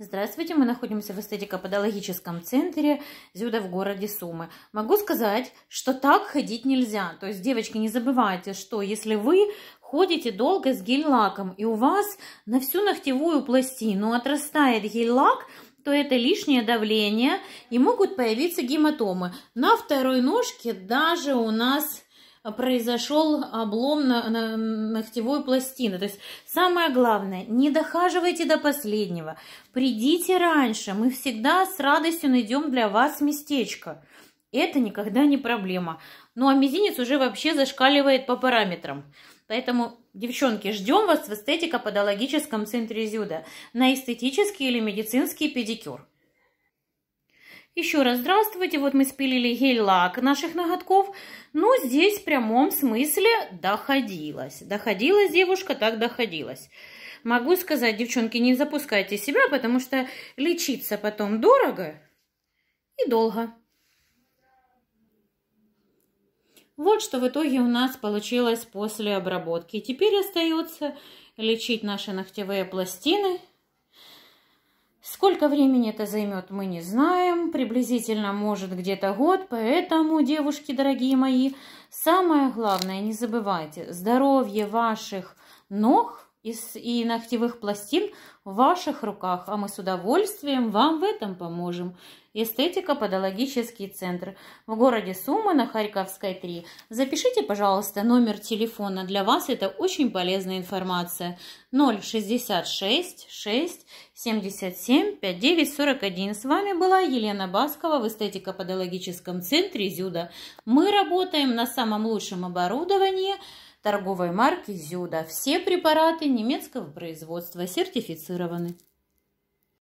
Здравствуйте, мы находимся в эстетико-патологическом центре Зюда в городе Сумы. Могу сказать, что так ходить нельзя. То есть, девочки, не забывайте, что если вы ходите долго с гель-лаком и у вас на всю ногтевую пластину отрастает гель-лак, то это лишнее давление и могут появиться гематомы. На второй ножке даже у нас произошел облом на, на, ногтевой пластины. То есть самое главное, не дохаживайте до последнего. Придите раньше, мы всегда с радостью найдем для вас местечко. Это никогда не проблема. Ну а мизинец уже вообще зашкаливает по параметрам. Поэтому, девчонки, ждем вас в эстетико-подологическом центре Зюда на эстетический или медицинский педикюр. Еще раз здравствуйте. Вот мы спилили гель-лак наших ноготков. ну здесь в прямом смысле доходилось, Доходилась девушка, так доходилось. Могу сказать, девчонки, не запускайте себя, потому что лечиться потом дорого и долго. Вот что в итоге у нас получилось после обработки. Теперь остается лечить наши ногтевые пластины Сколько времени это займет, мы не знаем, приблизительно может где-то год, поэтому, девушки дорогие мои, самое главное, не забывайте, здоровье ваших ног – и ногтевых пластин в ваших руках, а мы с удовольствием вам в этом поможем. Эстетика Подологический центр в городе Сумы на Харьковской 3. Запишите, пожалуйста, номер телефона. Для вас это очень полезная информация. 066 6 77 59 41. С вами была Елена Баскова в Эстетика Подологическом центре Зюда. Мы работаем на самом лучшем оборудовании – торговой марки «Зюда». Все препараты немецкого производства сертифицированы.